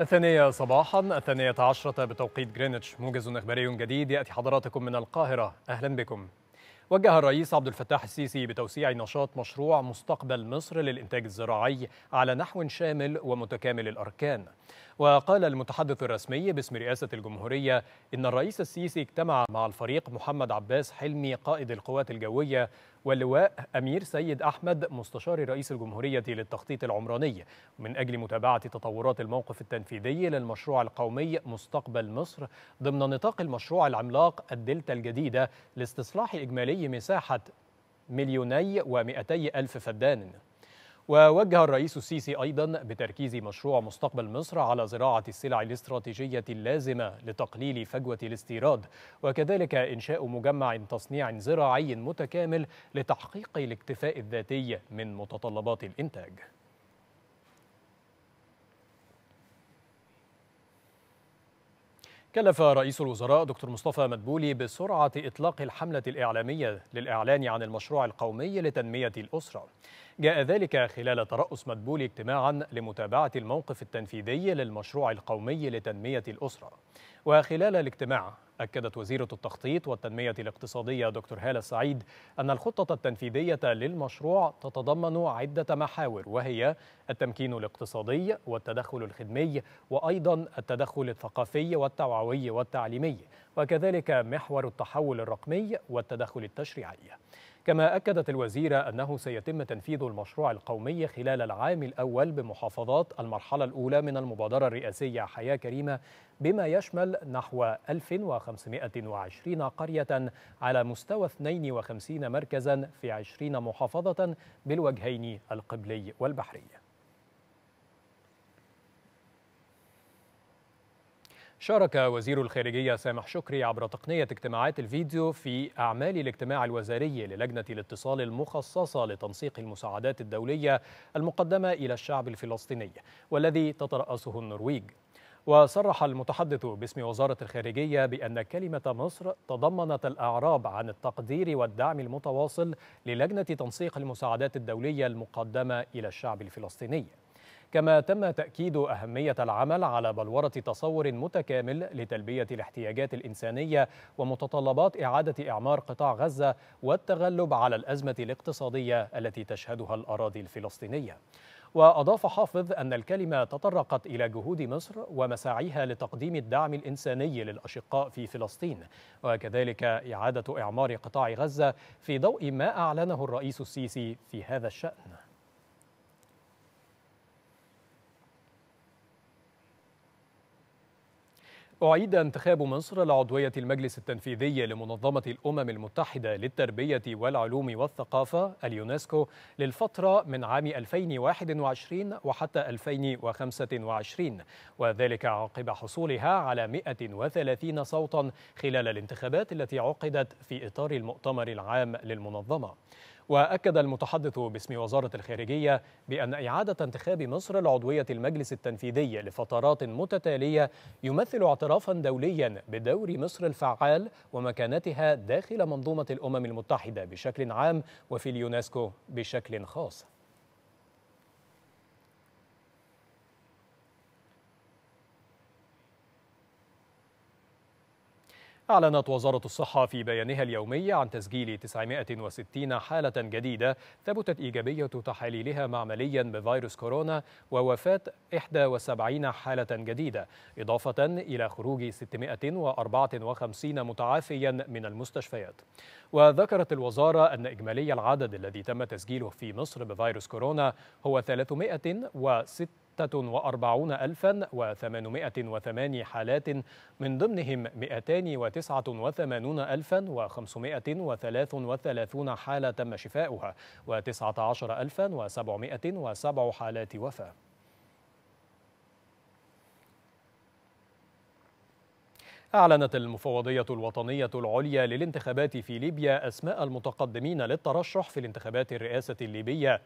الثانية صباحا الثانية عشرة بتوقيت جرينتش موجز إخباري جديد يأتي حضراتكم من القاهرة أهلا بكم وجه الرئيس عبد الفتاح السيسي بتوسيع نشاط مشروع مستقبل مصر للإنتاج الزراعي على نحو شامل ومتكامل الأركان وقال المتحدث الرسمي باسم رئاسة الجمهورية إن الرئيس السيسي اجتمع مع الفريق محمد عباس حلمي قائد القوات الجوية واللواء أمير سيد أحمد مستشار رئيس الجمهورية للتخطيط العمراني من أجل متابعة تطورات الموقف التنفيذي للمشروع القومي مستقبل مصر ضمن نطاق المشروع العملاق الدلتا الجديدة لاستصلاح إجمالي مساحة مليوني ومئتي ألف فدان ووجه الرئيس السيسي أيضا بتركيز مشروع مستقبل مصر على زراعة السلع الاستراتيجية اللازمة لتقليل فجوة الاستيراد وكذلك إنشاء مجمع تصنيع زراعي متكامل لتحقيق الاكتفاء الذاتي من متطلبات الإنتاج كلف رئيس الوزراء دكتور مصطفى مدبولي بسرعة إطلاق الحملة الإعلامية للإعلان عن المشروع القومي لتنمية الأسرة جاء ذلك خلال ترأس مدبولي اجتماعا لمتابعة الموقف التنفيذي للمشروع القومي لتنمية الأسرة وخلال الاجتماع أكدت وزيرة التخطيط والتنمية الاقتصادية دكتور هالة السعيد أن الخطة التنفيذية للمشروع تتضمن عدة محاور وهي التمكين الاقتصادي والتدخل الخدمي وأيضا التدخل الثقافي والتوعوي والتعليمي وكذلك محور التحول الرقمي والتدخل التشريعي كما أكدت الوزيرة أنه سيتم تنفيذ المشروع القومي خلال العام الأول بمحافظات المرحلة الأولى من المبادرة الرئاسية حياة كريمة بما يشمل نحو 1520 قرية على مستوى 52 مركزا في 20 محافظة بالوجهين القبلي والبحري شارك وزير الخارجية سامح شكري عبر تقنية اجتماعات الفيديو في أعمال الاجتماع الوزاري للجنة الاتصال المخصصة لتنسيق المساعدات الدولية المقدمة إلى الشعب الفلسطيني والذي تترأسه النرويج وصرح المتحدث باسم وزارة الخارجية بأن كلمة مصر تضمنت الأعراب عن التقدير والدعم المتواصل للجنة تنسيق المساعدات الدولية المقدمة إلى الشعب الفلسطيني كما تم تأكيد أهمية العمل على بلورة تصور متكامل لتلبية الاحتياجات الإنسانية ومتطلبات إعادة إعمار قطاع غزة والتغلب على الأزمة الاقتصادية التي تشهدها الأراضي الفلسطينية وأضاف حافظ أن الكلمة تطرقت إلى جهود مصر ومساعيها لتقديم الدعم الإنساني للأشقاء في فلسطين وكذلك إعادة إعمار قطاع غزة في ضوء ما أعلنه الرئيس السيسي في هذا الشأن أعيد انتخاب مصر لعضوية المجلس التنفيذي لمنظمة الأمم المتحدة للتربية والعلوم والثقافة اليونسكو للفترة من عام 2021 وحتى 2025 وذلك عقب حصولها على 130 صوتا خلال الانتخابات التي عقدت في إطار المؤتمر العام للمنظمة وأكد المتحدث باسم وزارة الخارجية بأن إعادة انتخاب مصر لعضوية المجلس التنفيذي لفترات متتالية يمثل اعترافا دوليا بدور مصر الفعال ومكانتها داخل منظومة الأمم المتحدة بشكل عام وفي اليونسكو بشكل خاص أعلنت وزارة الصحة في بيانها اليومي عن تسجيل 960 حالة جديدة ثبتت إيجابية تحاليلها معمليا بفيروس كورونا ووفاة 71 حالة جديدة إضافة إلى خروج 654 متعافيا من المستشفيات وذكرت الوزارة أن إجمالي العدد الذي تم تسجيله في مصر بفيروس كورونا هو 306 46,808 حالات من ضمنهم 289,533 حالة تم شفاؤها و19707 حالات وفاة أعلنت المفوضية الوطنية العليا للانتخابات في ليبيا أسماء المتقدمين للترشح في الانتخابات الرئاسة الليبية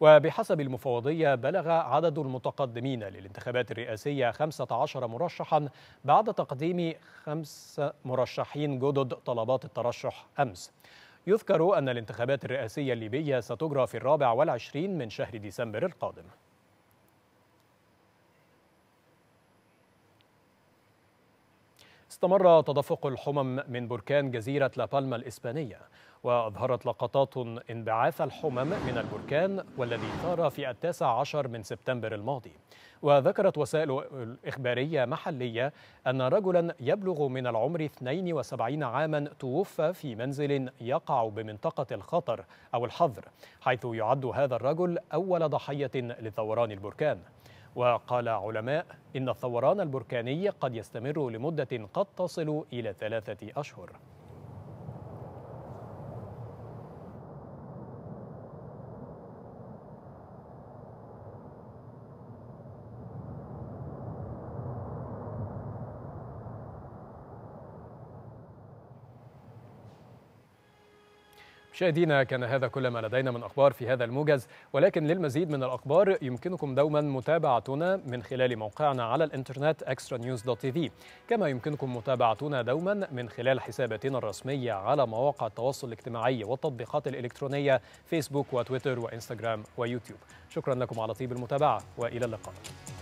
وبحسب المفوضية بلغ عدد المتقدمين للانتخابات الرئاسية 15 مرشحا بعد تقديم خمس مرشحين جدد طلبات الترشح أمس يذكر أن الانتخابات الرئاسية الليبية ستجرى في الرابع والعشرين من شهر ديسمبر القادم استمر تدفق الحمم من بركان جزيرة لابالما الإسبانية وأظهرت لقطات انبعاث الحمم من البركان والذي ثار في التاسع عشر من سبتمبر الماضي وذكرت وسائل إخبارية محلية أن رجلا يبلغ من العمر 72 عاما توفى في منزل يقع بمنطقة الخطر أو الحظر حيث يعد هذا الرجل أول ضحية لثوران البركان وقال علماء إن الثوران البركاني قد يستمر لمدة قد تصل إلى ثلاثة أشهر مشاهدينا كان هذا كل ما لدينا من أخبار في هذا الموجز ولكن للمزيد من الأخبار يمكنكم دوما متابعتنا من خلال موقعنا على الإنترنت extranews.tv كما يمكنكم متابعتنا دوما من خلال حساباتنا الرسمية على مواقع التواصل الاجتماعي والتطبيقات الإلكترونية فيسبوك وتويتر وإنستغرام ويوتيوب شكرا لكم على طيب المتابعة وإلى اللقاء